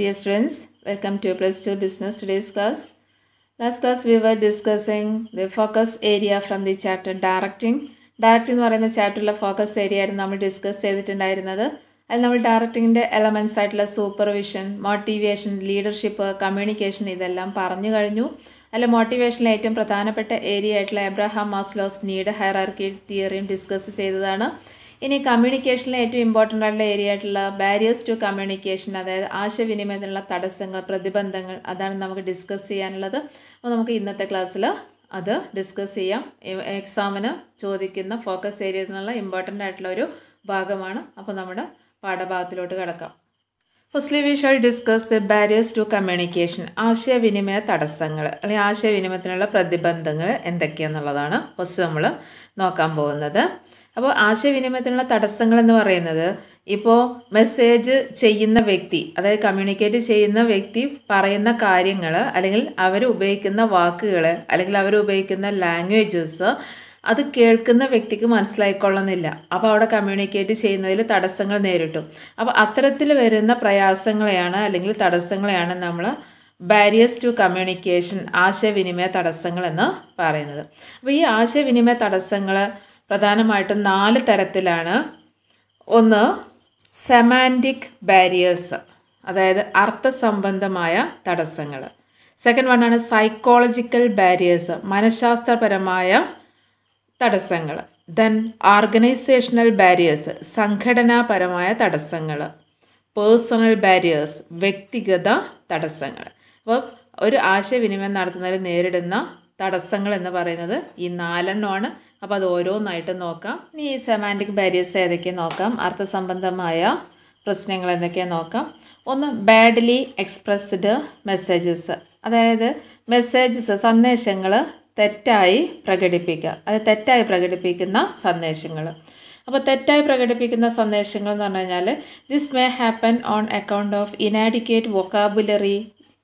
Dear students, welcome to Plus 2 Business Today's class. Last class we were discussing the focus area from the chapter Directing. Direct എന്ന് പറയുന്ന ചാപ്റ്ററിലെ focus area ആയിരുന്നു നമ്മൾ discuss ചെയ്തിട്ടുണ്ടായിരുന്നത് അതിൽ നമ്മൾ ഡയറക്റ്റിങ്ങിൻ്റെ എലമെൻറ്റ്സ് ആയിട്ടുള്ള സൂപ്പർവിഷൻ മോട്ടിവേഷൻ ലീഡർഷിപ്പ് കമ്മ്യൂണിക്കേഷൻ ഇതെല്ലാം പറഞ്ഞു കഴിഞ്ഞു അല്ല മോട്ടിവേഷനിലെ ഏറ്റവും പ്രധാനപ്പെട്ട ഏരിയ ആയിട്ടുള്ള എബ്രഹാം മാസ്ലോസ് നീഡ് ഹയറാർക്കി തിയറിയും ഡിസ്കസ് ചെയ്തതാണ് ഇനി കമ്മ്യൂണിക്കേഷനിലെ ഏറ്റവും ഇമ്പോർട്ടൻ്റ് ആയിട്ടുള്ള ഏരിയ ആയിട്ടുള്ള ബാരിയേഴ്സ് ടു കമ്മ്യൂണിക്കേഷൻ അതായത് ആശയവിനിമയത്തിനുള്ള തടസ്സങ്ങൾ പ്രതിബന്ധങ്ങൾ അതാണ് നമുക്ക് ഡിസ്കസ് ചെയ്യാനുള്ളത് അപ്പോൾ നമുക്ക് ഇന്നത്തെ ക്ലാസ്സിൽ അത് ഡിസ്കസ് ചെയ്യാം എക്സാമിന് ചോദിക്കുന്ന ഫോക്കസ് ഏരിയ എന്നുള്ള ഇമ്പോർട്ടൻ്റ് ആയിട്ടുള്ള ഒരു ഭാഗമാണ് അപ്പോൾ നമ്മുടെ പാഠഭാഗത്തിലോട്ട് കിടക്കാം firstly we shall discuss the barriers to communication ആശയവിനിമയ തടസ്സങ്ങൾ അല്ലെങ്കിൽ ആശയവിനിമയത്തിനുള്ള പ്രതിബന്ധങ്ങൾ എന്തൊക്കെയാണെന്നുള്ളതാണ് ഫസ്റ്റ് നമ്മൾ നോക്കാൻ പോകുന്നത് അപ്പോൾ ആശയവിനിമയത്തിനുള്ള തടസ്സങ്ങൾ എന്ന് പറയുന്നത് ഇപ്പോൾ മെസ്സേജ് ചെയ്യുന്ന വ്യക്തി അതായത് കമ്മ്യൂണിക്കേറ്റ് ചെയ്യുന്ന വ്യക്തി പറയുന്ന കാര്യങ്ങൾ അല്ലെങ്കിൽ അവർ ഉപയോഗിക്കുന്ന വാക്കുകൾ അല്ലെങ്കിൽ അവർ ഉപയോഗിക്കുന്ന ലാംഗ്വേജസ് അത് കേൾക്കുന്ന വ്യക്തിക്ക് മനസ്സിലായിക്കൊള്ളുന്നില്ല അപ്പോൾ അവിടെ കമ്മ്യൂണിക്കേറ്റ് ചെയ്യുന്നതിൽ തടസ്സങ്ങൾ നേരിട്ടും അപ്പോൾ അത്തരത്തിൽ വരുന്ന പ്രയാസങ്ങളെയാണ് അല്ലെങ്കിൽ തടസ്സങ്ങളെയാണ് നമ്മൾ ബാരിയേഴ്സ് ടു കമ്മ്യൂണിക്കേഷൻ ആശയവിനിമയ തടസ്സങ്ങൾ എന്ന് പറയുന്നത് അപ്പോൾ ഈ ആശയവിനിമയ തടസ്സങ്ങൾ പ്രധാനമായിട്ടും നാല് തരത്തിലാണ് ഒന്ന് സെമാൻറ്റിക് ബാരിയേഴ്സ് അതായത് അർത്ഥസംബന്ധമായ തടസ്സങ്ങൾ സെക്കൻഡ് വണ്ണാണ് സൈക്കോളജിക്കൽ ബാരിയേഴ്സ് മനഃശാസ്ത്രപരമായ തടസ്സങ്ങൾ ദെൻ ഓർഗനൈസേഷണൽ ബാരിയേഴ്സ് സംഘടനാപരമായ തടസ്സങ്ങൾ പേഴ്സണൽ ബാരിയേഴ്സ് വ്യക്തിഗത തടസ്സങ്ങൾ അപ്പോൾ ഒരു ആശയവിനിമയം നടത്തുന്നതിൽ നേരിടുന്ന തടസ്സങ്ങൾ എന്ന് പറയുന്നത് ഈ നാലെണ്ണമാണ് അപ്പോൾ അത് ഓരോന്നായിട്ട് നോക്കാം ഇനി ഈ സെമാൻറ്റിക് ബാരിയേഴ്സ് ഏതൊക്കെയാണ് നോക്കാം അർത്ഥസംബന്ധമായ പ്രശ്നങ്ങൾ എന്തൊക്കെയാണ് നോക്കാം ഒന്ന് ബാഡ്ലി എക്സ്പ്രസ്ഡ് മെസ്സേജസ് അതായത് മെസ്സേജസ് സന്ദേശങ്ങൾ തെറ്റായി പ്രകടിപ്പിക്കുക അതായത് തെറ്റായി പ്രകടിപ്പിക്കുന്ന സന്ദേശങ്ങൾ അപ്പോൾ തെറ്റായി പ്രകടിപ്പിക്കുന്ന സന്ദേശങ്ങൾ എന്ന് പറഞ്ഞു കഴിഞ്ഞാൽ this may happen on account of inadequate vocabulary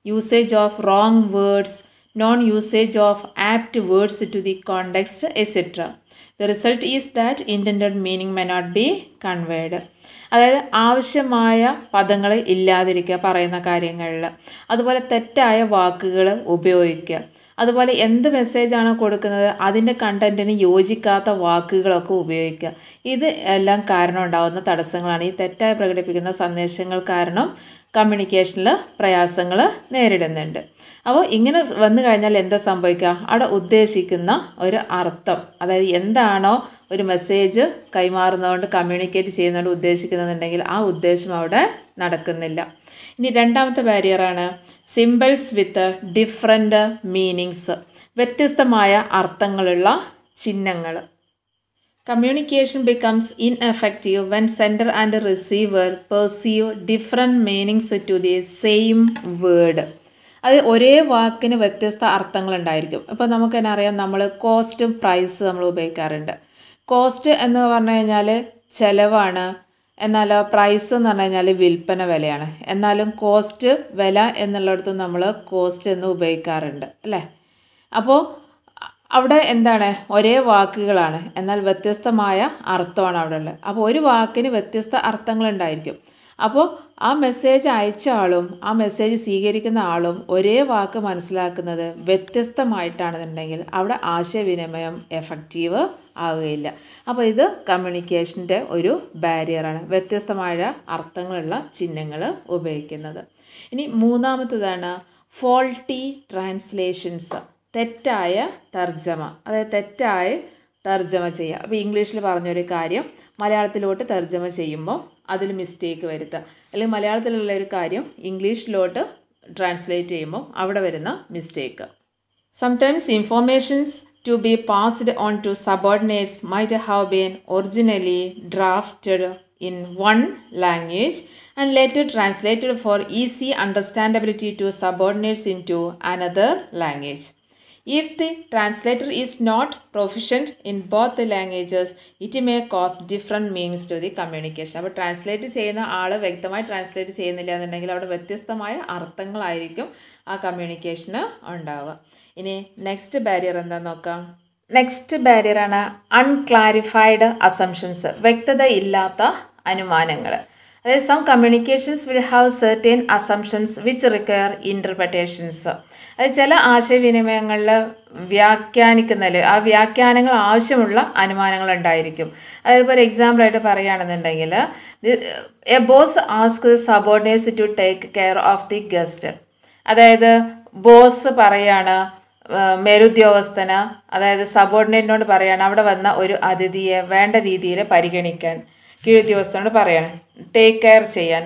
usage of wrong words non usage of apt words to the context etc. The result is that intended meaning may not be conveyed. അതായത് ആവശ്യമായ പദങ്ങൾ ഇല്ലാതിരിക്കുക പറയുന്ന കാര്യങ്ങളിൽ അതുപോലെ തെറ്റായ വാക്കുകൾ ഉപയോഗിക്കുക അതുപോലെ എന്ത് മെസ്സേജാണ് കൊടുക്കുന്നത് അതിൻ്റെ കണ്ടൻറ്റിന് യോജിക്കാത്ത വാക്കുകളൊക്കെ ഉപയോഗിക്കുക ഇത് എല്ലാം കാരണം ഉണ്ടാകുന്ന തടസ്സങ്ങളാണ് ഈ തെറ്റായി പ്രകടിപ്പിക്കുന്ന സന്ദേശങ്ങൾ കാരണം കമ്മ്യൂണിക്കേഷനിൽ പ്രയാസങ്ങൾ നേരിടുന്നുണ്ട് അപ്പോൾ ഇങ്ങനെ വന്നു കഴിഞ്ഞാൽ എന്താ സംഭവിക്കുക അവിടെ ഉദ്ദേശിക്കുന്ന ഒരു അർത്ഥം അതായത് എന്താണോ ഒരു മെസ്സേജ് കൈമാറുന്നതുകൊണ്ട് കമ്മ്യൂണിക്കേറ്റ് ചെയ്യുന്നതുകൊണ്ട് ഉദ്ദേശിക്കുന്നുണ്ടെങ്കിൽ ആ ഉദ്ദേശം അവിടെ നടക്കുന്നില്ല ഇനി രണ്ടാമത്തെ ബാരിയറാണ് സിമ്പിൾസ് വിത്ത് ഡിഫറെൻ്റ് മീനിങ്സ് വ്യത്യസ്തമായ അർത്ഥങ്ങളുള്ള ചിഹ്നങ്ങൾ communication becomes effective when sender and receiver perceive different meanings to the same word അത് ഒരേ വാക്കിന് വ്യത്യസ്ത അർത്ഥങ്ങളുണ്ടായിരിക്കും ഇപ്പോൾ നമുക്ക് തന്നെ അറിയാം നമ്മൾ കോസ്റ്റും പ്രൈസ് നമ്മൾ ഉപയോഗിക്കാറുണ്ട് കോസ്റ്റ് എന്ന് പറഞ്ഞു കഴിഞ്ഞാൽ ചിലവാണ് എന്നാൽ പ്രൈസ് എന്ന് പറഞ്ഞു കഴിഞ്ഞാൽ വിൽപ്പന വിലയാണ് എന്നാലും കോസ്റ്റ് വില എന്നുള്ളിടത്ത് നമ്മൾ കോസ്റ്റ് എന്ന് ഉപയോഗിക്കാറുണ്ട് അല്ലേ അപ്പോൾ അവിടെ എന്താണ് ഒരേ വാക്കുകളാണ് എന്നാൽ വ്യത്യസ്തമായ അർത്ഥമാണ് അവിടെ ഉള്ളത് അപ്പോൾ ഒരു വാക്കിന് വ്യത്യസ്ത അർത്ഥങ്ങളുണ്ടായിരിക്കും അപ്പോൾ ആ മെസ്സേജ് അയച്ച ആളും ആ മെസ്സേജ് സ്വീകരിക്കുന്ന ആളും ഒരേ വാക്ക് മനസ്സിലാക്കുന്നത് വ്യത്യസ്തമായിട്ടാണെന്നുണ്ടെങ്കിൽ അവിടെ ആശയവിനിമയം എഫക്റ്റീവ് ആവുകയില്ല അപ്പോൾ ഇത് കമ്മ്യൂണിക്കേഷൻ്റെ ഒരു ബാരിയറാണ് വ്യത്യസ്തമായ അർത്ഥങ്ങളുള്ള ചിഹ്നങ്ങൾ ഉപയോഗിക്കുന്നത് ഇനി മൂന്നാമത്തതാണ് ഫോൾട്ടി ട്രാൻസ്ലേഷൻസ് തെറ്റായ തർജ്ജമ അതായത് തെറ്റായ തർജ്ജമ ചെയ്യുക അപ്പോൾ ഇംഗ്ലീഷിൽ പറഞ്ഞൊരു കാര്യം മലയാളത്തിലോട്ട് തർജ്ജമ ചെയ്യുമ്പോൾ അതിൽ മിസ്റ്റേക്ക് വരുത്തുക അല്ലെങ്കിൽ മലയാളത്തിലുള്ള ഒരു കാര്യം ഇംഗ്ലീഷിലോട്ട് ട്രാൻസ്ലേറ്റ് ചെയ്യുമ്പോൾ അവിടെ വരുന്ന mistake sometimes informations to be passed on to subordinates might have been originally drafted in one language and later translated for easy understandability to subordinates into another language If the translator is not proficient in both the languages, it may cause different meanings to the communication. അപ്പോൾ translate ചെയ്യുന്ന ആൾ വ്യക്തമായി translate ചെയ്യുന്നില്ല എന്നുണ്ടെങ്കിൽ അവിടെ വ്യത്യസ്തമായ അർത്ഥങ്ങളായിരിക്കും ആ കമ്മ്യൂണിക്കേഷന് ഉണ്ടാവുക ഇനി നെക്സ്റ്റ് ബാരിയർ എന്താണെന്ന് നോക്കാം നെക്സ്റ്റ് ബാരിയറാണ് അൺക്ലാരിഫൈഡ് അസംഷൻസ് വ്യക്തത ഇല്ലാത്ത അനുമാനങ്ങൾ അതായത് some communications will have certain assumptions which require interpretations അതായത് ചില ആശയവിനിമയങ്ങളിൽ വ്യാഖ്യാനിക്കുന്നതിൽ ആ വ്യാഖ്യാനങ്ങൾ ആവശ്യമുള്ള അനുമാനങ്ങൾ ഉണ്ടായിരിക്കും അതായത് ഫോർ എക്സാമ്പിളായിട്ട് പറയുകയാണെന്നുണ്ടെങ്കിൽ a boss ask subordinates to take care of the guest അതായത് ബോസ് പറയാണ് മേലുദ്യോഗസ്ഥന് അതായത് സബോർഡിനേറ്റിനോട് പറയാണ് അവിടെ വന്ന ഒരു അതിഥിയെ വേണ്ട രീതിയിൽ പരിഗണിക്കാൻ കീഴുദ്യോഗസ്ഥനോട് പറയണം ടേക്ക് കെയർ ചെയ്യാൻ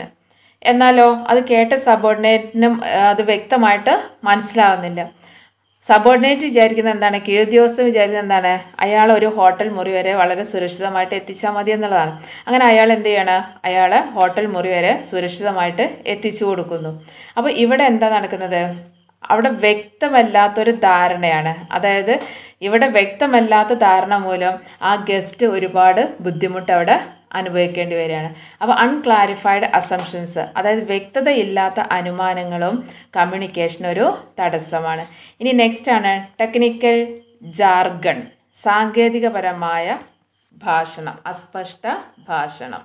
എന്നാലോ അത് കേട്ട സബോർഡിനേറ്റിനും അത് വ്യക്തമായിട്ട് മനസ്സിലാവുന്നില്ല സബോർഡിനേറ്റ് വിചാരിക്കുന്ന എന്താണ് കീഴുദ്യോഗസ്ഥൻ വിചാരിക്കുന്ന എന്താണ് അയാൾ ഒരു ഹോട്ടൽ മുറി വരെ വളരെ സുരക്ഷിതമായിട്ട് എത്തിച്ചാൽ മതി എന്നുള്ളതാണ് അങ്ങനെ അയാൾ എന്ത് ചെയ്യണം അയാൾ ഹോട്ടൽ മുറി വരെ സുരക്ഷിതമായിട്ട് എത്തിച്ചു കൊടുക്കുന്നു അപ്പോൾ ഇവിടെ എന്താ നടക്കുന്നത് അവിടെ വ്യക്തമല്ലാത്തൊരു ധാരണയാണ് അതായത് ഇവിടെ വ്യക്തമല്ലാത്ത ധാരണ മൂലം ആ ഗസ്റ്റ് ഒരുപാട് ബുദ്ധിമുട്ട് അവിടെ അനുഭവിക്കേണ്ടി വരികയാണ് അപ്പോൾ അൺക്ലാരിഫൈഡ് അസംഷൻസ് അതായത് വ്യക്തതയില്ലാത്ത അനുമാനങ്ങളും കമ്മ്യൂണിക്കേഷൻ ഒരു തടസ്സമാണ് ഇനി നെക്സ്റ്റ് ആണ് ടെക്നിക്കൽ ജാർഗൺ സാങ്കേതികപരമായ ഭാഷണം അസ്പഷ്ട ഭാഷണം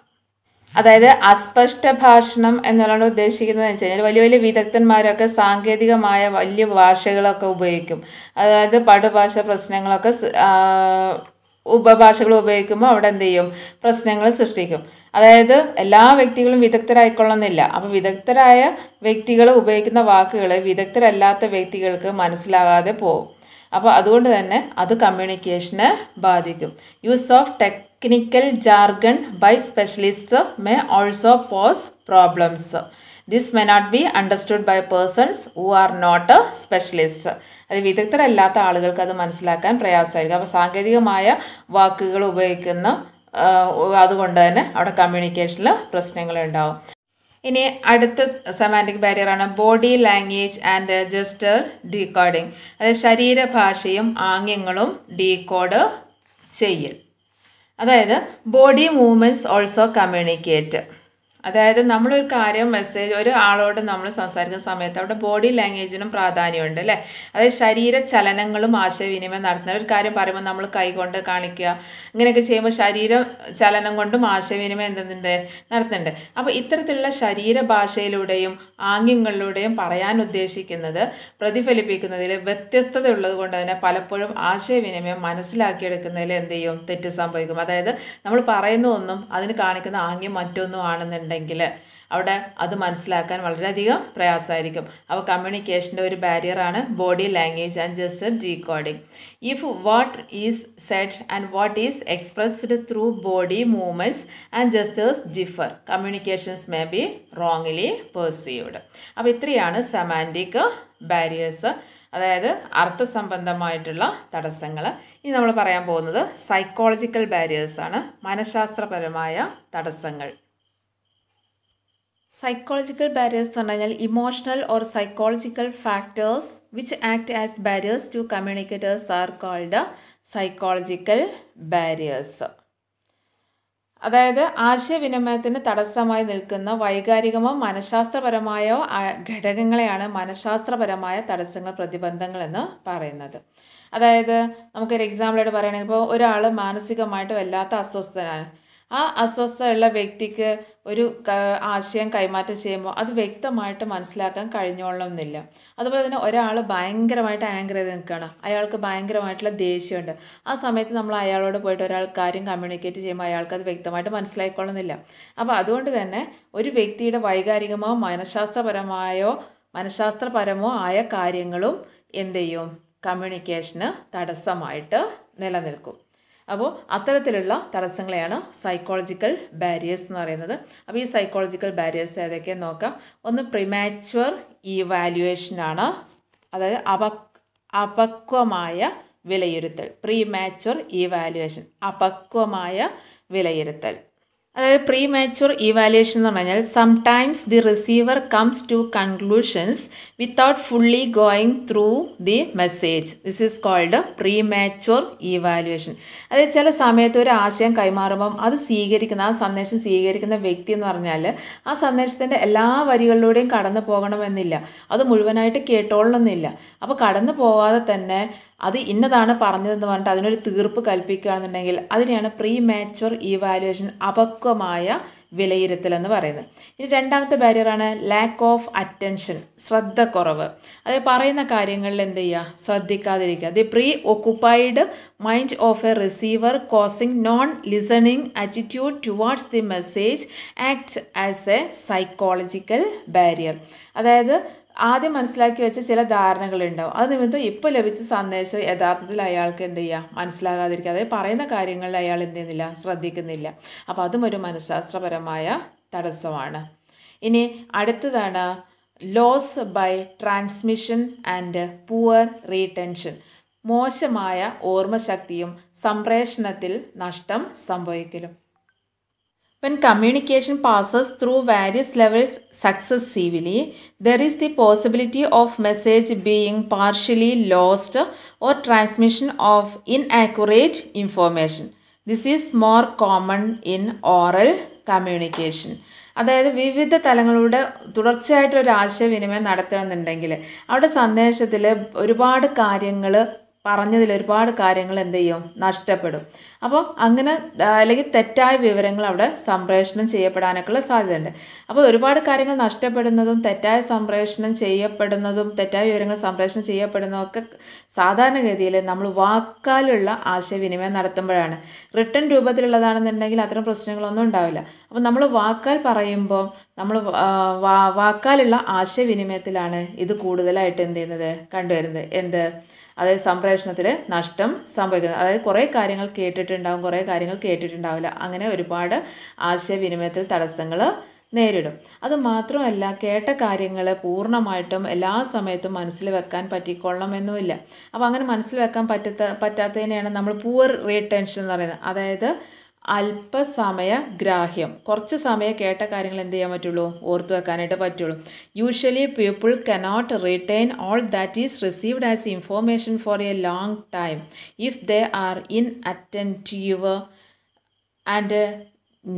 അതായത് അസ്പഷ്ട ഭാഷണം എന്നുള്ള ഉദ്ദേശിക്കുന്നത് വെച്ച് കഴിഞ്ഞാൽ വലിയ വലിയ വിദഗ്ധന്മാരൊക്കെ സാങ്കേതികമായ വലിയ ഭാഷകളൊക്കെ ഉപയോഗിക്കും അതായത് പടുഭാഷ പ്രശ്നങ്ങളൊക്കെ ഉപഭാഷകൾ ഉപയോഗിക്കുമ്പോൾ അവിടെ എന്ത് ചെയ്യും പ്രശ്നങ്ങൾ സൃഷ്ടിക്കും അതായത് എല്ലാ വ്യക്തികളും വിദഗ്ധരായിക്കൊള്ളുന്നില്ല അപ്പം വിദഗ്ധരായ വ്യക്തികൾ ഉപയോഗിക്കുന്ന വാക്കുകൾ വിദഗ്ധരല്ലാത്ത വ്യക്തികൾക്ക് മനസ്സിലാകാതെ പോകും അപ്പോൾ അതുകൊണ്ട് തന്നെ അത് കമ്മ്യൂണിക്കേഷനെ ബാധിക്കും use of technical jargon by specialist may also pose problems this may not be understood by persons who are not specialist അത് വിദഗ്ധരല്ലാത്ത ആളുകൾക്ക് അത് മനസ്സിലാക്കാൻ പ്രയാസമായിരിക്കും അപ്പോൾ സാങ്കേതികമായ വാക്കുകൾ ഉപയോഗിക്കുന്ന അതുകൊണ്ട് തന്നെ അവിടെ കമ്മ്യൂണിക്കേഷനിൽ പ്രശ്നങ്ങളുണ്ടാവും ഇനി അടുത്ത സെമാൻറ്റിക് ബാരിയറാണ് body language and gesture decoding അതായത് ശരീരഭാഷയും ആംഗ്യങ്ങളും ഡീകോഡ് ചെയ്യൽ അതായത് ബോഡി മൂവ്മെൻറ്റ്സ് ഓൾസോ കമ്മ്യൂണിക്കേറ്റ് അതായത് നമ്മളൊരു കാര്യം മെസ്സേജ് ഒരു ആളോട് നമ്മൾ സംസാരിക്കുന്ന സമയത്ത് അവിടെ ബോഡി ലാംഗ്വേജിനും പ്രാധാന്യമുണ്ട് അല്ലേ അതായത് ശരീര ചലനങ്ങളും ആശയവിനിമയം നടത്തുന്ന ഒരു കാര്യം പറയുമ്പോൾ നമ്മൾ കൈകൊണ്ട് കാണിക്കുക ഇങ്ങനെയൊക്കെ ചെയ്യുമ്പോൾ ശരീര ചലനം കൊണ്ടും ആശയവിനിമയം എന്തെന്നുണ്ട് നടത്തുന്നുണ്ട് അപ്പോൾ ഇത്തരത്തിലുള്ള ശരീരഭാഷയിലൂടെയും ആംഗ്യങ്ങളിലൂടെയും പറയാൻ ഉദ്ദേശിക്കുന്നത് പ്രതിഫലിപ്പിക്കുന്നതിൽ വ്യത്യസ്തത ഉള്ളത് കൊണ്ട് തന്നെ പലപ്പോഴും ആശയവിനിമയം മനസ്സിലാക്കിയെടുക്കുന്നതിൽ എന്ത് ചെയ്യും തെറ്റ് സംഭവിക്കും അതായത് നമ്മൾ പറയുന്ന ഒന്നും അതിന് കാണിക്കുന്ന ആംഗ്യം മറ്റൊന്നും ആണെന്നുണ്ട് ഉണ്ടെങ്കിൽ അവിടെ അത് മനസ്സിലാക്കാൻ വളരെയധികം പ്രയാസമായിരിക്കും അപ്പോൾ കമ്മ്യൂണിക്കേഷൻ്റെ ഒരു ബാരിയറാണ് body language and gesture decoding if what is said and what is expressed through body movements and gestures differ communications may be wrongly perceived അപ്പോൾ ഇത്രയാണ് സെമാൻറ്റിക് ബാരിയേഴ്സ് അതായത് അർത്ഥസംബന്ധമായിട്ടുള്ള തടസ്സങ്ങൾ ഇനി നമ്മൾ പറയാൻ പോകുന്നത് സൈക്കോളജിക്കൽ ബാരിയേഴ്സാണ് മനഃശാസ്ത്രപരമായ തടസ്സങ്ങൾ സൈക്കോളജിക്കൽ ബാരിയേഴ്സ് എന്ന് പറഞ്ഞു കഴിഞ്ഞാൽ emotional or psychological factors which act as barriers to communicators are called psychological barriers അതായത് ആശയവിനിമയത്തിന് തടസ്സമായി നിൽക്കുന്ന വൈകാരികമോ മനഃശാസ്ത്രപരമായോ ഘടകങ്ങളെയാണ് മനഃശാസ്ത്രപരമായ തടസ്സങ്ങൾ പ്രതിബന്ധങ്ങൾ എന്ന് പറയുന്നത് അതായത് നമുക്കൊരു എക്സാമ്പിളായിട്ട് പറയുകയാണെങ്കിൽ ഇപ്പോൾ ഒരാൾ മാനസികമായിട്ട് വല്ലാത്ത അസ്വസ്ഥനാണ് ആ അസ്വസ്ഥതയുള്ള വ്യക്തിക്ക് ഒരു ആശയം കൈമാറ്റം ചെയ്യുമ്പോൾ അത് വ്യക്തമായിട്ട് മനസ്സിലാക്കാൻ കഴിഞ്ഞോളണം എന്നില്ല അതുപോലെ തന്നെ ഒരാൾ ഭയങ്കരമായിട്ട് ആങ്കർ ചെയ്ത് നിൽക്കുകയാണ് അയാൾക്ക് ഭയങ്കരമായിട്ടുള്ള ദേഷ്യമുണ്ട് ആ സമയത്ത് നമ്മൾ അയാളോട് പോയിട്ട് ഒരാൾ കാര്യം കമ്മ്യൂണിക്കേറ്റ് ചെയ്യുമ്പോൾ അയാൾക്ക് അത് വ്യക്തമായിട്ട് മനസ്സിലായിക്കൊള്ളുന്നില്ല അപ്പോൾ അതുകൊണ്ട് തന്നെ ഒരു വ്യക്തിയുടെ വൈകാരികമോ മനഃശാസ്ത്രപരമായോ മനഃശാസ്ത്രപരമോ ആയ കാര്യങ്ങളും എന്ത് ചെയ്യും കമ്മ്യൂണിക്കേഷന് തടസ്സമായിട്ട് നിലനിൽക്കും അപ്പോൾ അത്തരത്തിലുള്ള തടസ്സങ്ങളെയാണ് സൈക്കോളജിക്കൽ ബാരിയേഴ്സ് എന്ന് പറയുന്നത് അപ്പോൾ ഈ സൈക്കോളജിക്കൽ ബാരിയേഴ്സ് ഏതൊക്കെയാണെന്ന് നോക്കാം ഒന്ന് പ്രിമാച്വർ ഇവാലുവേഷനാണ് അതായത് അപ അപക്വമായ വിലയിരുത്തൽ പ്രീമാച്വർ ഇവാലുവേഷൻ അപക്വമായ വിലയിരുത്തൽ അതായത് പ്രീ മാച്ചുർ ഇവാലുവേഷൻ എന്ന് പറഞ്ഞാൽ sometimes the receiver comes to conclusions without fully going through the message this is called premature evaluation അതായത് ചില സമയത്ത് ഒരു ആശയം കൈമാറുമ്പം അത് സ്വീകരിക്കുന്ന ആ സന്ദേശം സ്വീകരിക്കുന്ന വ്യക്തി എന്ന് പറഞ്ഞാൽ ആ സന്ദേശത്തിൻ്റെ എല്ലാ വരികളിലൂടെയും കടന്നു പോകണമെന്നില്ല അത് മുഴുവനായിട്ട് കേട്ടോളണമെന്നില്ല അപ്പോൾ കടന്നു പോകാതെ തന്നെ അത് ഇന്നതാണ് പറഞ്ഞതെന്ന് പറഞ്ഞിട്ട് അതിനൊരു തീർപ്പ് കൽപ്പിക്കുകയാണെന്നുണ്ടെങ്കിൽ അതിനെയാണ് പ്രീ മാച്ചുവർ ഇവാലുവേഷൻ അപക്വമായ വിലയിരുത്തൽ എന്ന് പറയുന്നത് ഇനി രണ്ടാമത്തെ ബാരിയറാണ് ലാക്ക് ഓഫ് അറ്റൻഷൻ ശ്രദ്ധക്കുറവ് അത് പറയുന്ന കാര്യങ്ങളിൽ എന്ത് ചെയ്യുക ശ്രദ്ധിക്കാതിരിക്കുക the preoccupied mind of a receiver causing non listening attitude towards the message act as a psychological barrier അതായത് ആദ്യം മനസ്സിലാക്കി വെച്ച ചില ധാരണകളുണ്ടാവും അത് നിമിത്തം ഇപ്പോൾ ലഭിച്ച സന്ദേശം യഥാർത്ഥത്തിൽ അയാൾക്ക് എന്ത് ചെയ്യുക മനസ്സിലാകാതിരിക്കുക അതായത് പറയുന്ന കാര്യങ്ങളിൽ അയാൾ എന്ത് ചെയ്യുന്നില്ല ശ്രദ്ധിക്കുന്നില്ല അപ്പോൾ അതും ഒരു മനഃശാസ്ത്രപരമായ തടസ്സമാണ് ഇനി അടുത്തതാണ് loss by transmission and poor retention മോശമായ ഓർമ്മശക്തിയും സംപ്രേഷണത്തിൽ നഷ്ടം സംഭവിക്കലും When communication passes through various levels successively, there is the possibility of message being partially lost or transmission of inaccurate information. This is more common in oral communication. അതായത് വിവിധ തലങ്ങളിലൂടെ തുടർച്ചയായിട്ട് ഒരു ആശയവിനിമയം നടത്തണമെന്നുണ്ടെങ്കിൽ അവിടെ സന്ദേശത്തിൽ ഒരുപാട് കാര്യങ്ങൾ പറഞ്ഞതിൽ ഒരുപാട് കാര്യങ്ങൾ എന്ത് ചെയ്യും നഷ്ടപ്പെടും അപ്പോൾ അങ്ങനെ അല്ലെങ്കിൽ തെറ്റായ വിവരങ്ങൾ അവിടെ സംപ്രേഷണം ചെയ്യപ്പെടാനൊക്കെയുള്ള സാധ്യതയുണ്ട് അപ്പോൾ ഒരുപാട് കാര്യങ്ങൾ നഷ്ടപ്പെടുന്നതും തെറ്റായ സംപ്രേഷണം ചെയ്യപ്പെടുന്നതും തെറ്റായ വിവരങ്ങൾ സംപ്രേഷണം ചെയ്യപ്പെടുന്നതൊക്കെ സാധാരണഗതിയിൽ നമ്മൾ വാക്കാലുള്ള ആശയവിനിമയം നടത്തുമ്പോഴാണ് റിട്ടേൺ രൂപത്തിലുള്ളതാണെന്നുണ്ടെങ്കിൽ അത്തരം പ്രശ്നങ്ങളൊന്നും ഉണ്ടാവില്ല അപ്പോൾ നമ്മൾ വാക്കാൽ പറയുമ്പോൾ നമ്മൾ വാക്കാലുള്ള ആശയവിനിമയത്തിലാണ് ഇത് കൂടുതലായിട്ട് എന്ത് ചെയ്യുന്നത് കണ്ടുവരുന്നത് എന്ത് അതായത് സംപ്രേഷണത്തിൽ നഷ്ടം സംഭവിക്കുന്നത് അതായത് കുറേ കാര്യങ്ങൾ കേട്ടിട്ടുണ്ടാവും കുറേ കാര്യങ്ങൾ കേട്ടിട്ടുണ്ടാവില്ല അങ്ങനെ ഒരുപാട് ആശയവിനിമയത്തിൽ തടസ്സങ്ങൾ നേരിടും അത് മാത്രമല്ല കേട്ട കാര്യങ്ങൾ പൂർണ്ണമായിട്ടും എല്ലാ സമയത്തും മനസ്സിൽ വെക്കാൻ പറ്റിക്കൊള്ളണമെന്നുമില്ല അപ്പോൾ അങ്ങനെ മനസ്സിൽ വെക്കാൻ പറ്റാത്ത പറ്റാത്തതിനെയാണ് നമ്മൾ പൂവർ റീടെൻഷൻ എന്ന് പറയുന്നത് അതായത് അല്പസമയ ഗ്രാഹ്യം കുറച്ച് സമയം കേട്ട കാര്യങ്ങൾ എന്ത് ചെയ്യാൻ പറ്റുള്ളൂ ഓർത്തു വെക്കാനായിട്ട് പറ്റുള്ളൂ usually people cannot retain all that is received as information for a long time if they are inattentive and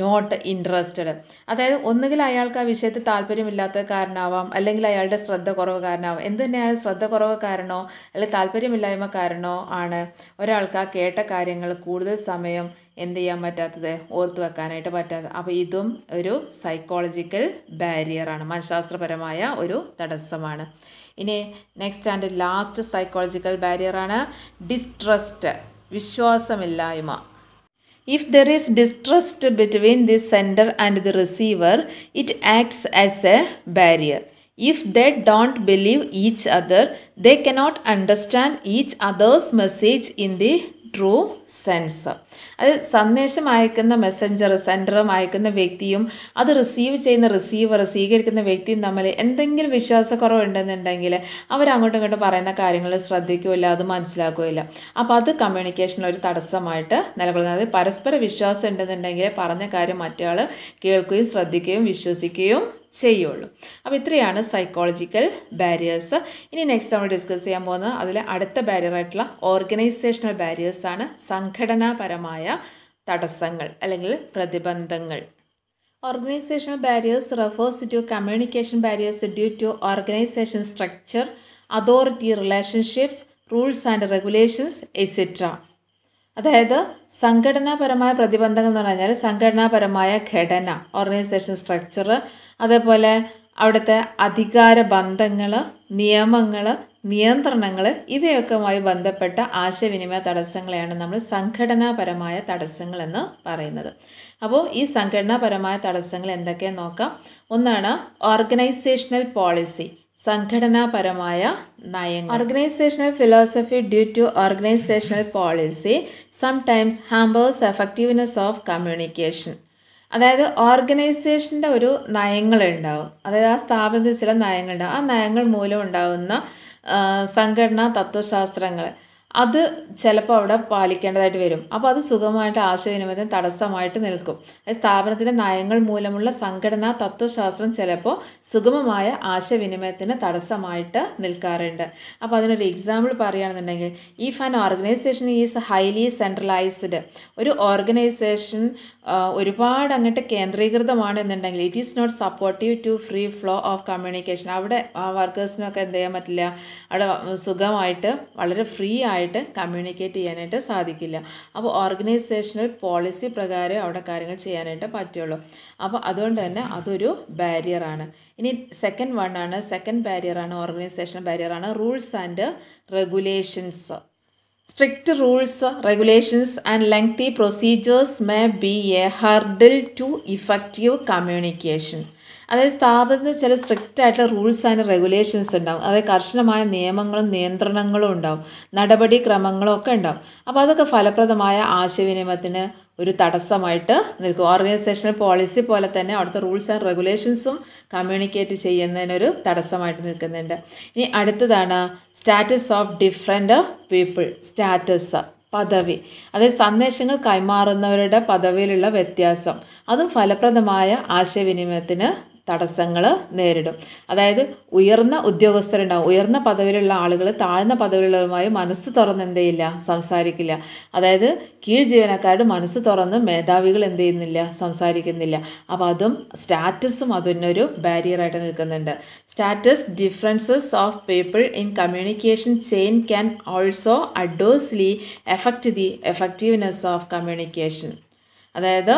not interested അതായത് ഒന്നുകിൽ അയാൾക്ക് ആ വിഷയത്തിൽ താല്പര്യമില്ലാത്ത കാരണമാവാം അല്ലെങ്കിൽ അയാളുടെ ശ്രദ്ധ കുറവ് കാരണമാവാം എന്ത് തന്നെയാണ് ശ്രദ്ധ കുറവ് കാരണോ അല്ലെങ്കിൽ താല്പര്യമില്ലായ്മ കാരണോ ആണ് ഒരാൾക്ക് ആ കേട്ട കാര്യങ്ങൾ കൂടുതൽ സമയം എന്ത് ചെയ്യാൻ പറ്റാത്തത് ഓർത്തു വെക്കാനായിട്ട് പറ്റാത്തത് അപ്പോൾ ഇതും ഒരു സൈക്കോളജിക്കൽ ബാരിയറാണ് മനഃശാസ്ത്രപരമായ ഒരു തടസ്സമാണ് ഇനി നെക്സ്റ്റ് ആൻഡ് ലാസ്റ്റ് സൈക്കോളജിക്കൽ ബാരിയറാണ് ഡിസ്ട്രസ്റ്റ് വിശ്വാസമില്ലായ്മ If there is distrust between the sender and the receiver, it acts as a barrier. If they don't believe each other, they cannot understand each other's message in the true sense അത് സന്ദേശം അയക്കുന്ന Messenger സെൻഡറും അയക്കുന്ന വ്യക്തിയും അത് receive ചെയ്യുന്ന receiver സ്വീകരിക്കുന്ന വ്യക്തിയും തമ്മിൽ എന്തെങ്കിലും വിശ്വാസക്കുറവുണ്ടെന്നുണ്ടെങ്കിൽ അവരങ്ങോട്ടും ഇങ്ങോട്ടും പറയുന്ന കാര്യങ്ങൾ ശ്രദ്ധിക്കുകയില്ല അത് മനസ്സിലാക്കുകയില്ല അപ്പോൾ അത് കമ്മ്യൂണിക്കേഷനിൽ ഒരു തടസ്സമായിട്ട് നിലകൊള്ളുന്നത് പരസ്പര വിശ്വാസം ഉണ്ടെന്നുണ്ടെങ്കിൽ പറഞ്ഞ കാര്യം മറ്റേ കേൾക്കുകയും ശ്രദ്ധിക്കുകയും വിശ്വസിക്കുകയും ചെയ്യുള്ളൂ അപ്പോൾ ഇത്രയാണ് സൈക്കോളജിക്കൽ ബാരിയേഴ്സ് ഇനി നെക്സ്റ്റ് നമ്മൾ ഡിസ്കസ് ചെയ്യാൻ പോകുന്നത് അതിൽ അടുത്ത ബാരിയർ ആയിട്ടുള്ള ഓർഗനൈസേഷണൽ ബാരിയേഴ്സാണ് സംഘടനാപരമായ തടസ്സങ്ങൾ അല്ലെങ്കിൽ പ്രതിബന്ധങ്ങൾ organisational barriers refers to communication barriers due to organisation structure authority relationships rules and regulations etcetera അതായത് സംഘടനാപരമായ പ്രതിബന്ധങ്ങൾ എന്ന് പറഞ്ഞാൽ സംഘടനാപരമായ ഘടന ഓർഗനൈസേഷൻ സ്ട്രക്ചർ അതേപോലെ അവിടുത്തെ അധികാര ബന്ധങ്ങൾ നിയമങ്ങൾ നിയന്ത്രണങ്ങൾ ഇവയൊക്കെയുമായി ബന്ധപ്പെട്ട ആശയവിനിമയ തടസ്സങ്ങളെയാണ് നമ്മൾ സംഘടനാപരമായ തടസ്സങ്ങൾ എന്ന് പറയുന്നത് അപ്പോൾ ഈ സംഘടനാപരമായ തടസ്സങ്ങൾ എന്തൊക്കെയാണെന്ന് നോക്കാം ഒന്നാണ് ഓർഗനൈസേഷണൽ പോളിസി സംഘടനാപരമായ നയങ്ങൾ organisational philosophy due to organisational policy sometimes hampers effectiveness of communication അതായത് ഓർഗനൈസേഷൻ്റെ ഒരു നയങ്ങളുണ്ടാവും അതായത് ആ സ്ഥാപനത്തിൽ ചില നയങ്ങളുണ്ടാവും ആ നയങ്ങൾ മൂലം ഉണ്ടാകുന്ന സംഘടനാ തത്വശാസ്ത്രങ്ങൾ അത് ചിലപ്പോൾ അവിടെ പാലിക്കേണ്ടതായിട്ട് വരും അപ്പോൾ അത് സുഗമമായിട്ട് ആശയവിനിമയത്തിന് തടസ്സമായിട്ട് നിൽക്കും സ്ഥാപനത്തിൻ്റെ നയങ്ങൾ മൂലമുള്ള സംഘടനാ തത്വശാസ്ത്രം ചിലപ്പോൾ സുഗമമായ ആശയവിനിമയത്തിന് തടസ്സമായിട്ട് നിൽക്കാറുണ്ട് അപ്പോൾ അതിനൊരു എക്സാമ്പിൾ പറയുകയാണെന്നുണ്ടെങ്കിൽ ഈ an organisation is highly centralised ഒരു ഓർഗനൈസേഷൻ ഒരുപാട് അങ്ങോട്ട് കേന്ദ്രീകൃതമാണ് എന്നുണ്ടെങ്കിൽ it is not supportive to free flow of communication അവിടെ വർക്കേഴ്സിനൊക്കെ എന്ത് ചെയ്യാൻ പറ്റില്ല അവിടെ സുഖമായിട്ട് വളരെ ഫ്രീ ആയിട്ട് ആയിട്ട് കമ്മ്യൂണിക്കേറ്റ് ചെയ്യാനായിട്ട് സാധിക്കില്ല അപ്പോൾ ഓർഗനൈസേഷണൽ പോളിസി പ്രകാരം അവിടെ കാര്യങ്ങൾ ചെയ്യാനായിട്ട് പറ്റുള്ളൂ അപ്പോൾ അതുകൊണ്ട് തന്നെ അതൊരു ബാരിയറാണ് ഇനി സെക്കൻഡ് വൺ ആണ് സെക്കൻഡ് ബാരിയറാണ് ഓർഗനൈസേഷൻ ബാരിയറാണ് rules and regulations strict rules regulations and lengthy procedures may be a hurdle to effective communication അതായത് സ്ഥാപനത്തിന് ചില സ്ട്രിക്റ്റ് ആയിട്ടുള്ള റൂൾസ് ആൻഡ് റെഗുലേഷൻസ് ഉണ്ടാവും അതായത് കർശനമായ നിയമങ്ങളും നിയന്ത്രണങ്ങളും ഉണ്ടാവും നടപടിക്രമങ്ങളും ഒക്കെ ഉണ്ടാവും അപ്പോൾ അതൊക്കെ ഫലപ്രദമായ ആശയവിനിമയത്തിന് ഒരു തടസ്സമായിട്ട് നിൽക്കും ഓർഗനൈസേഷണൽ പോളിസി പോലെ തന്നെ അവിടുത്തെ റൂൾസ് ആൻഡ് റെഗുലേഷൻസും കമ്മ്യൂണിക്കേറ്റ് ചെയ്യുന്നതിനൊരു തടസ്സമായിട്ട് നിൽക്കുന്നുണ്ട് ഇനി അടുത്തതാണ് status of different people status പദവി അതായത് സന്ദേശങ്ങൾ കൈമാറുന്നവരുടെ പദവിയിലുള്ള വ്യത്യാസം അതും ഫലപ്രദമായ ആശയവിനിമയത്തിന് തടസ്സങ്ങൾ നേരിടും അതായത് ഉയർന്ന ഉദ്യോഗസ്ഥരുണ്ടാവും ഉയർന്ന പദവിയിലുള്ള ആളുകൾ താഴ്ന്ന പദവിയിലുള്ളവരുമായി മനസ്സ് തുറന്ന് എന്ത് ചെയ്യില്ല സംസാരിക്കില്ല അതായത് കീഴ് ജീവനക്കാരുടെ മനസ്സ് തുറന്ന് മേധാവികൾ എന്ത് ചെയ്യുന്നില്ല സംസാരിക്കുന്നില്ല അപ്പം അതും സ്റ്റാറ്റസും അതിനൊരു ബാരിയറായിട്ട് നിൽക്കുന്നുണ്ട് status differences of people in communication chain can also adversely affect the effectiveness of communication അതായത്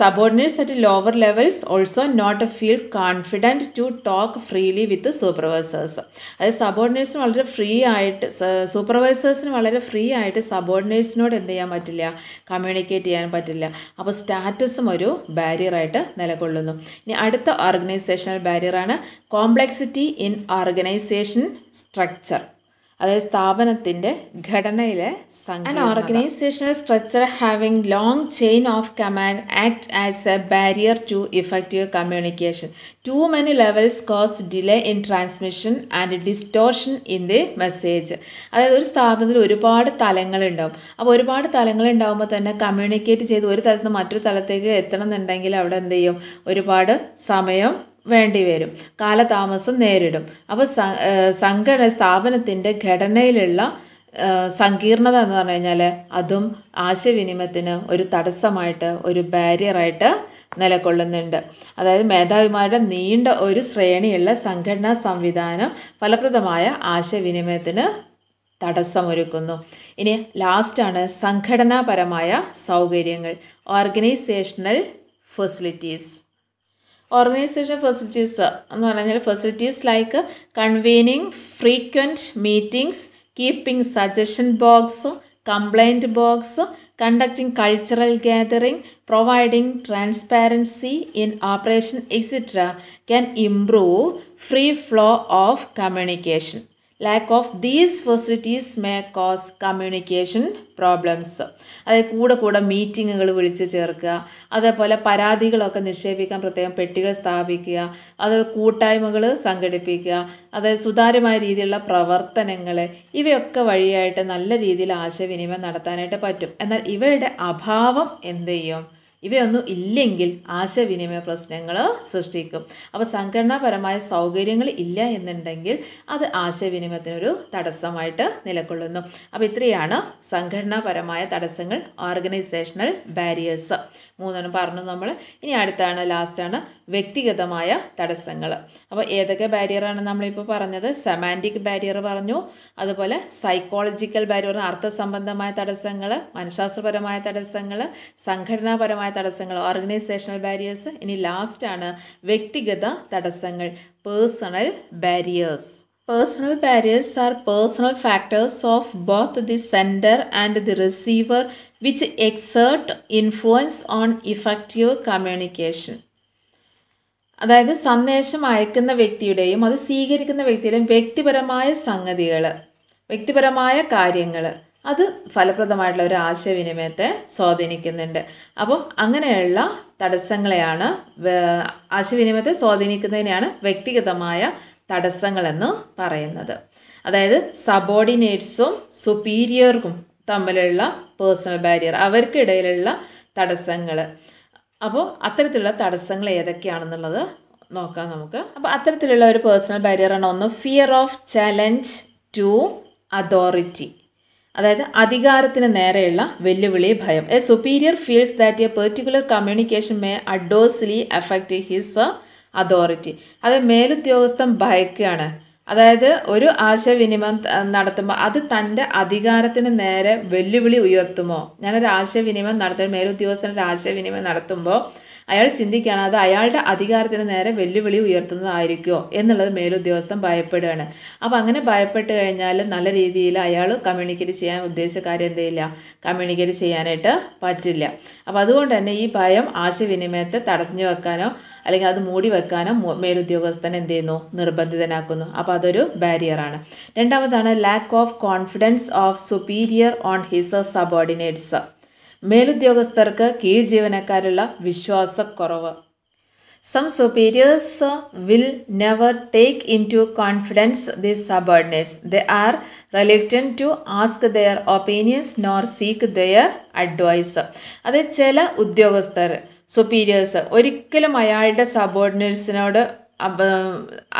subordinates at lower levels also not feel confident to talk freely with supervisors അതായത് സബോർഡിനേറ്റ്സിന് വളരെ ഫ്രീ ആയിട്ട് സൂപ്പർവൈസേഴ്സിന് വളരെ ഫ്രീ ആയിട്ട് സബോർഡിനേറ്റ്സിനോട് എന്ത് ചെയ്യാൻ പറ്റില്ല കമ്മ്യൂണിക്കേറ്റ് ചെയ്യാൻ പറ്റില്ല അപ്പോൾ സ്റ്റാറ്റസും ഒരു ബാരിയറായിട്ട് നിലകൊള്ളുന്നു ഇനി അടുത്ത ഓർഗനൈസേഷണൽ ബാരിയറാണ് കോംപ്ലക്സിറ്റി ഇൻ ഓർഗനൈസേഷൻ സ്ട്രക്ചർ അതായത് സ്ഥാപനത്തിന്റെ ഘടനയിലെ and organisational structure having long chain of command act as a barrier to effective communication too many levels cause delay in transmission and distortion in the message അതായത് ഒരു സ്ഥാപനത്തിൽ ഒരുപാട് തലങ്ങളുണ്ടാവും അപ്പോൾ ഒരുപാട് തലങ്ങളുണ്ടാകുമ്പോൾ തന്നെ കമ്മ്യൂണിക്കേറ്റ് ചെയ്ത് ഒരു തലത്തിൽ നിന്ന് മറ്റൊരു തലത്തേക്ക് എത്തണം എന്നുണ്ടെങ്കിൽ അവിടെ എന്ത് ചെയ്യും ഒരുപാട് സമയം വേണ്ടി വരും കാലതാമസം നേരിടും അപ്പോൾ സംഘട സ്ഥാപനത്തിൻ്റെ ഘടനയിലുള്ള സങ്കീർണത എന്ന് പറഞ്ഞു കഴിഞ്ഞാൽ അതും ആശയവിനിമയത്തിന് ഒരു തടസ്സമായിട്ട് ഒരു ബാരിയറായിട്ട് നിലകൊള്ളുന്നുണ്ട് അതായത് മേധാവിമാരുടെ നീണ്ട ഒരു ശ്രേണിയുള്ള സംഘടനാ സംവിധാനം ഫലപ്രദമായ ആശയവിനിമയത്തിന് തടസ്സമൊരുക്കുന്നു ഇനി ലാസ്റ്റാണ് സംഘടനാപരമായ സൗകര്യങ്ങൾ organisational facilities organisation facilities uh, എന്ന് പറഞ്ഞാൽ facilities like convening frequent meetings keeping suggestion box complaint box conducting cultural gathering providing transparency in operation etcetera can improve free flow of communication lack of these facilities may cause communication problems അതായത് കൂടെ കൂടെ മീറ്റിങ്ങുകൾ വിളിച്ച് ചേർക്കുക അതേപോലെ പരാതികളൊക്കെ നിക്ഷേപിക്കാൻ പ്രത്യേകം പെട്ടികൾ സ്ഥാപിക്കുക അത് കൂട്ടായ്മകൾ സംഘടിപ്പിക്കുക അതായത് സുതാര്യമായ രീതിയിലുള്ള പ്രവർത്തനങ്ങൾ ഇവയൊക്കെ വഴിയായിട്ട് നല്ല രീതിയിൽ ആശയവിനിമയം നടത്താനായിട്ട് പറ്റും എന്നാൽ ഇവയുടെ അഭാവം എന്ത് ചെയ്യും ഇവയൊന്നും ഇല്ലെങ്കിൽ ആശയവിനിമയ പ്രശ്നങ്ങൾ സൃഷ്ടിക്കും അപ്പോൾ സംഘടനാപരമായ സൗകര്യങ്ങൾ ഇല്ല എന്നുണ്ടെങ്കിൽ അത് ആശയവിനിമയത്തിനൊരു തടസ്സമായിട്ട് നിലകൊള്ളുന്നു അപ്പോൾ ഇത്രയാണ് സംഘടനാപരമായ തടസ്സങ്ങൾ ഓർഗനൈസേഷണൽ ബാരിയേഴ്സ് മൂന്നെണ്ണം പറഞ്ഞു നമ്മൾ ഇനി അടുത്താണ് ലാസ്റ്റാണ് വ്യക്തിഗതമായ തടസ്സങ്ങൾ അപ്പോൾ ഏതൊക്കെ ബാരിയറാണ് നമ്മളിപ്പോൾ പറഞ്ഞത് സെമാൻറ്റിക് ബാരിയർ പറഞ്ഞു അതുപോലെ സൈക്കോളജിക്കൽ ബാരിയർ അർത്ഥസംബന്ധമായ തടസ്സങ്ങൾ മനഃശാസ്ത്രപരമായ തടസ്സങ്ങൾ സംഘടനാപരമായ തടസ്സങ്ങൾ ഓർഗനൈസേഷണൽ ബാരിയേഴ്സ് ഇനി ലാസ്റ്റാണ് വ്യക്തിഗത തടസ്സങ്ങൾ personal barriers Personal barriers are personal factors of both the sender and the receiver which exert influence on effective communication. അതായത് സന്ദേശം അയക്കുന്ന വ്യക്തിയുടെയും അത് സ്വീകരിക്കുന്ന വ്യക്തിയുടെയും വ്യക്തിപരമായ സംഗതികൾ വ്യക്തിപരമായ കാര്യങ്ങൾ അത് ഫലപ്രദമായിട്ടുള്ള ഒരു ആശയവിനിമയത്തെ സ്വാധീനിക്കുന്നുണ്ട് അപ്പം അങ്ങനെയുള്ള തടസ്സങ്ങളെയാണ് ആശയവിനിമയത്തെ സ്വാധീനിക്കുന്നതിനെയാണ് വ്യക്തിഗതമായ തടസ്സങ്ങളെന്ന് പറയുന്നത് അതായത് സബോർഡിനേറ്റ്സും സുപ്പീരിയർക്കും തമ്മിലുള്ള പേഴ്സണൽ ബാരിയർ അവർക്കിടയിലുള്ള തടസ്സങ്ങൾ അപ്പോൾ അത്തരത്തിലുള്ള തടസ്സങ്ങൾ ഏതൊക്കെയാണെന്നുള്ളത് നോക്കാം നമുക്ക് അപ്പോൾ അത്തരത്തിലുള്ള ഒരു പേഴ്സണൽ ബാരിയറാണ് ഒന്ന് fear of challenge to authority അതായത് അധികാരത്തിന് നേരെയുള്ള വെല്ലുവിളി ഭയം a superior feels that a particular communication may adversely affect his authority അത് മേലുദ്യോഗസ്ഥൻ ഭയക്കുകയാണ് അതായത് ഒരു ആശയവിനിമയം നടത്തുമ്പോൾ അത് തൻ്റെ അധികാരത്തിന് നേരെ വെല്ലുവിളി ഉയർത്തുമോ ഞാനൊരു ആശയവിനിമയം നടത്തുമ്പോൾ മേലുദ്യോഗസ്ഥനൊരു ആശയവിനിമയം നടത്തുമ്പോൾ അയാൾ ചിന്തിക്കുകയാണ് അത് അയാളുടെ അധികാരത്തിന് നേരെ വെല്ലുവിളി ഉയർത്തുന്നതായിരിക്കുമോ എന്നുള്ളത് മേലുദ്യോഗസ്ഥൻ ഭയപ്പെടുകയാണ് അപ്പോൾ അങ്ങനെ ഭയപ്പെട്ട് കഴിഞ്ഞാൽ നല്ല രീതിയിൽ അയാൾ കമ്മ്യൂണിക്കേറ്റ് ചെയ്യാൻ ഉദ്ദേശക്കാരെ എന്ത് ചെയ്യില്ല കമ്മ്യൂണിക്കേറ്റ് ചെയ്യാനായിട്ട് പറ്റില്ല അപ്പോൾ അതുകൊണ്ട് തന്നെ ഈ ഭയം ആശയവിനിമയത്തെ തടഞ്ഞു വെക്കാനോ അല്ലെങ്കിൽ അത് മൂടി വെക്കാനോ മേലുദ്യോഗസ്ഥൻ എന്ത് ചെയ്യുന്നു നിർബന്ധിതനാക്കുന്നു അപ്പോൾ അതൊരു ബാരിയറാണ് രണ്ടാമതാണ് lack of confidence of superior on his subordinates മേലുദ്യോഗസ്ഥർക്ക് കീഴ് ജീവനക്കാരുള്ള വിശ്വാസക്കുറവ് some superiors will never take into confidence the subordinates they are reluctant to ask their opinions nor seek their advice അത് ചില ഉദ്യോഗസ്ഥർ സുപ്പീരിയേഴ്സ് ഒരിക്കലും അയാളുടെ സബോർഡിനേഴ്സിനോട്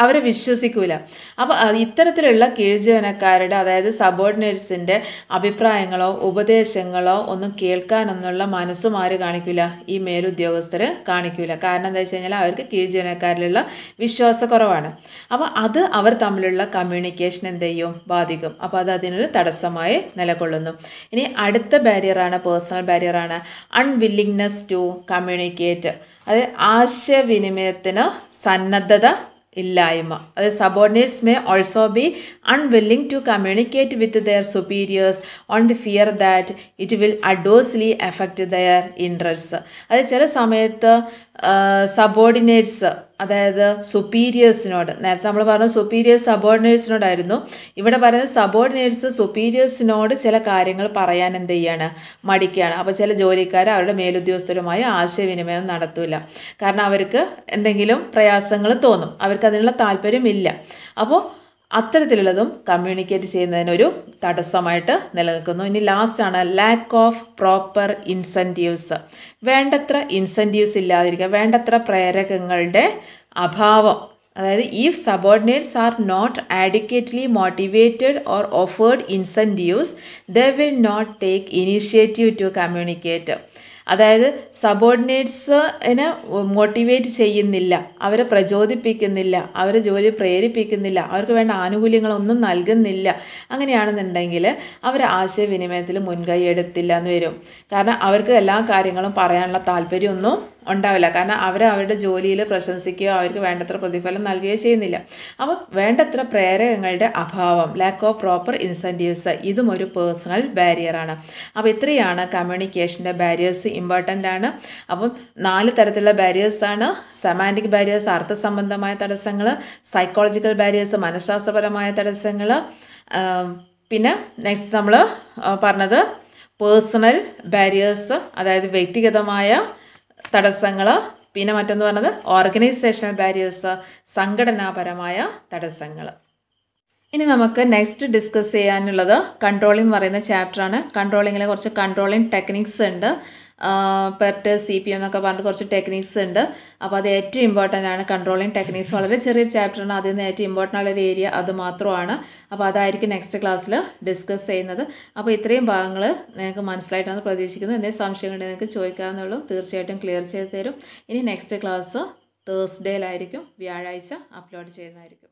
അവരെ വിശ്വസിക്കൂല അപ്പോൾ ഇത്തരത്തിലുള്ള കീഴ്ജീവനക്കാരുടെ അതായത് സബോർഡിനേറ്റ്സിൻ്റെ അഭിപ്രായങ്ങളോ ഉപദേശങ്ങളോ ഒന്നും കേൾക്കാനെന്നുള്ള മനസ്സും ആര് കാണിക്കില്ല ഈ മേലുദ്യോഗസ്ഥർ കാണിക്കില്ല കാരണം എന്താ വെച്ച് കഴിഞ്ഞാൽ അവർക്ക് കീഴ്ജീവനക്കാരിലുള്ള വിശ്വാസക്കുറവാണ് അപ്പോൾ അത് അവർ തമ്മിലുള്ള കമ്മ്യൂണിക്കേഷൻ എന്ത് ചെയ്യും ബാധിക്കും അപ്പോൾ അത് അതിനൊരു തടസ്സമായി നിലകൊള്ളുന്നു ഇനി അടുത്ത ബാരിയറാണ് പേഴ്സണൽ ബാരിയറാണ് അൺവില്ലിങ്നെസ് ടു കമ്മ്യൂണിക്കേറ്റ് അതായത് ആശയവിനിമയത്തിന് സന്നദ്ധത ഇല്ലായ്മ അതായത് subordinates may also be unwilling to communicate with their superiors on the fear that it will adversely affect their interest അതായത് ചില സമയത്ത് സബോർഡിനേറ്റ്സ് അതായത് സുപ്പീരിയേഴ്സിനോട് നേരത്തെ നമ്മൾ പറഞ്ഞ സുപ്പീരിയേഴ്സ് സബോർഡിനേറ്റ്സിനോടായിരുന്നു ഇവിടെ പറയുന്നത് സബോർഡിനേറ്റ്സ് സുപ്പീരിയേഴ്സിനോട് ചില കാര്യങ്ങൾ പറയാൻ എന്ത് ചെയ്യാണ് മടിക്കുകയാണ് അപ്പോൾ ചില ജോലിക്കാർ അവരുടെ മേലുദ്യോഗസ്ഥരുമായി ആശയവിനിമയം നടത്തില്ല കാരണം അവർക്ക് എന്തെങ്കിലും പ്രയാസങ്ങൾ തോന്നും അവർക്ക് അതിനുള്ള താല്പര്യമില്ല അപ്പോൾ അത്തരത്തിലുള്ളതും കമ്മ്യൂണിക്കേറ്റ് ചെയ്യുന്നതിനൊരു തടസ്സമായിട്ട് നിലനിൽക്കുന്നു ഇനി ലാസ്റ്റാണ് ലാക്ക് ഓഫ് പ്രോപ്പർ ഇൻസെൻറ്റീവ്സ് വേണ്ടത്ര ഇൻസെൻറ്റീവ്സ് ഇല്ലാതിരിക്കുക വേണ്ടത്ര പ്രേരകങ്ങളുടെ അഭാവം അതായത് if subordinates are not adequately motivated or offered incentives they will not take initiative to communicate അതായത് സബോർഡിനേറ്റ്സിനെ മോട്ടിവേറ്റ് ചെയ്യുന്നില്ല അവരെ പ്രചോദിപ്പിക്കുന്നില്ല അവരെ ജോലി പ്രേരിപ്പിക്കുന്നില്ല അവർക്ക് വേണ്ട ആനുകൂല്യങ്ങളൊന്നും നൽകുന്നില്ല അങ്ങനെയാണെന്നുണ്ടെങ്കിൽ അവർ ആശയവിനിമയത്തിൽ മുൻകൈ എടുത്തില്ല എന്ന് വരും കാരണം അവർക്ക് എല്ലാ കാര്യങ്ങളും പറയാനുള്ള താല്പര്യമൊന്നും ഉണ്ടാവില്ല കാരണം അവർ അവരുടെ ജോലിയിൽ പ്രശംസിക്കുകയോ അവർക്ക് വേണ്ടത്ര പ്രതിഫലം നൽകുകയോ ചെയ്യുന്നില്ല അപ്പം വേണ്ടത്ര പ്രേരകങ്ങളുടെ അഭാവം ലാക്ക് ഓഫ് പ്രോപ്പർ ഇൻസെൻറ്റീവ്സ് ഇതും ഒരു പേഴ്സണൽ ബാരിയറാണ് അപ്പോൾ ഇത്രയാണ് കമ്മ്യൂണിക്കേഷൻ്റെ ബാരിയേഴ്സ് ഇമ്പോർട്ടൻ്റ് ആണ് അപ്പം നാല് തരത്തിലുള്ള ബാരിയേഴ്സാണ് സെമാൻറ്റിക് ബാരിയേഴ്സ് അർത്ഥസംബന്ധമായ തടസ്സങ്ങൾ സൈക്കോളജിക്കൽ ബാരിയേഴ്സ് മനഃശാസ്ത്രപരമായ തടസ്സങ്ങൾ പിന്നെ നെക്സ്റ്റ് നമ്മൾ പറഞ്ഞത് പേഴ്സണൽ ബാരിയേഴ്സ് അതായത് വ്യക്തിഗതമായ തടസ്സങ്ങൾ പിന്നെ മറ്റൊന്ന് പറഞ്ഞത് ഓർഗനൈസേഷണൽ ബാരിയേഴ്സ് സംഘടനാപരമായ തടസ്സങ്ങൾ ഇനി നമുക്ക് നെക്സ്റ്റ് ഡിസ്കസ് ചെയ്യാനുള്ളത് കൺട്രോളിംഗ് പറയുന്ന ചാപ്റ്ററാണ് കൺട്രോളിങ്ങിൽ കുറച്ച് കൺട്രോളിംഗ് ടെക്നിക്സ് ഉണ്ട് പെർട്ട് സി പി എന്നൊക്കെ പറഞ്ഞിട്ട് കുറച്ച് ടെക്നീക്സ് ഉണ്ട് അപ്പോൾ അത് ഏറ്റവും ഇമ്പോർട്ടൻ്റ് ആണ് കൺട്രോളിങ് ടെക്നീക്സ് വളരെ ചെറിയൊരു ചാപ്റ്ററാണ് അതിൽ നിന്ന് ഏറ്റവും ഇമ്പോർട്ടൻ്റ് ആയുള്ള ഒരു ഏരിയ അത് മാത്രമാണ് അപ്പോൾ അതായിരിക്കും നെക്സ്റ്റ് ക്ലാസ്സിൽ ഡിസ്കസ് ചെയ്യുന്നത് അപ്പോൾ ഇത്രയും ഭാഗങ്ങൾ നിങ്ങൾക്ക് മനസ്സിലായിട്ടാണ് പ്രതീക്ഷിക്കുന്നത് എന്തെങ്കിലും സംശയങ്ങളുണ്ടെങ്കിൽ നിങ്ങൾക്ക് ചോദിക്കാവുന്നുള്ളൂ തീർച്ചയായിട്ടും ക്ലിയർ ചെയ്ത് തരും ഇനി നെക്സ്റ്റ് ക്ലാസ് തേഴ്സ്ഡേയിലായിരിക്കും വ്യാഴാഴ്ച അപ്ലോഡ് ചെയ്യുന്നതായിരിക്കും